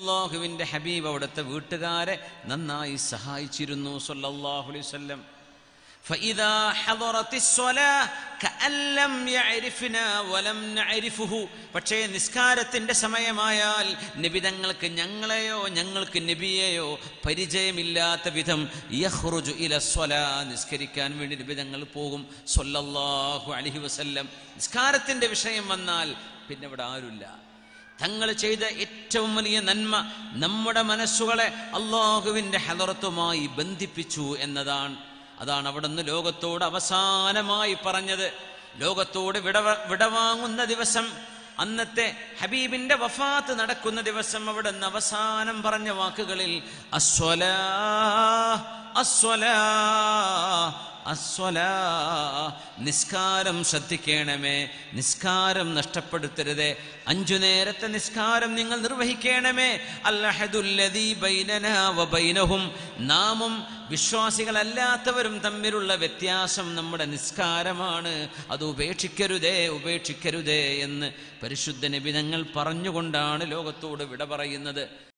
അള്ളാഹുവിൻ്റെ ഹബീബ് അവിടുത്തെ വീട്ടുകാരെ നന്നായി സഹായിച്ചിരുന്നു സൊല്ലാഹു حضرت كأن لم يعرفنا ولم نعرفه പക്ഷേ നിസ്കാരത്തിൻ്റെ സമയമായാൽ നിബിതങ്ങൾക്ക് ഞങ്ങളെയോ ഞങ്ങൾക്ക് നബിയെയോ പരിചയമില്ലാത്ത വിധം യഹ്റുജു ഇല സ്വല നിസ്കരിക്കാൻ വേണ്ടി നിബിതങ്ങൾ പോകും സൊല്ലാഹു അലഹി വസല്ലം നിസ്കാരത്തിൻ്റെ വിഷയം വന്നാൽ പിന്നെ ഇവിടെ ആരുമില്ല തങ്ങൾ ചെയ്ത ഏറ്റവും വലിയ നന്മ നമ്മുടെ മനസ്സുകളെ അള്ളാഹുവിൻ്റെ ഹലറത്തുമായി ബന്ധിപ്പിച്ചു എന്നതാണ് അതാണ് അവിടുന്ന് ലോകത്തോട് അവസാനമായി പറഞ്ഞത് ലോകത്തോട് വിടവ വിടവാങ്ങുന്ന ദിവസം അന്നത്തെ ഹബീബിന്റെ വഫാത്ത് നടക്കുന്ന ദിവസം അവിടെ നിന്ന് അവസാനം പറഞ്ഞ വാക്കുകളിൽ അസ്വല അസ്വല അസ്വല നിസ്കാരം ശ്രദ്ധിക്കണമേ നിസ്കാരം നഷ്ടപ്പെടുത്തരുതേ അഞ്ചു നേരത്തെ നിസ്കാരം നിങ്ങൾ നിർവഹിക്കണമേ ബൈനഹും നാമും വിശ്വാസികളല്ലാത്തവരും തമ്മിലുള്ള വ്യത്യാസം നമ്മുടെ നിസ്കാരമാണ് അത് ഉപേക്ഷിക്കരുതേ ഉപേക്ഷിക്കരുതേ എന്ന് പരിശുദ്ധ നിബിധങ്ങൾ പറഞ്ഞുകൊണ്ടാണ് ലോകത്തോട് വിട പറയുന്നത്